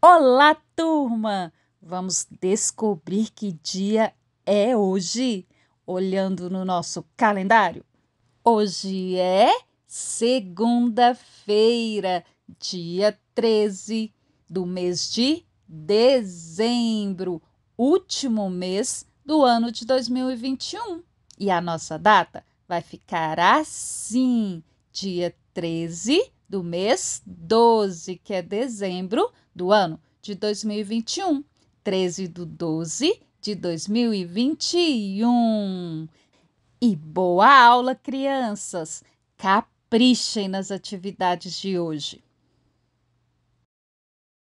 Olá, turma! Vamos descobrir que dia é hoje, olhando no nosso calendário. Hoje é segunda-feira, dia 13 do mês de dezembro, último mês do ano de 2021. E a nossa data vai ficar assim: dia 13 do mês 12, que é dezembro do ano de 2021. 13 do 12 de 2021. E boa aula, crianças! Caprichem nas atividades de hoje.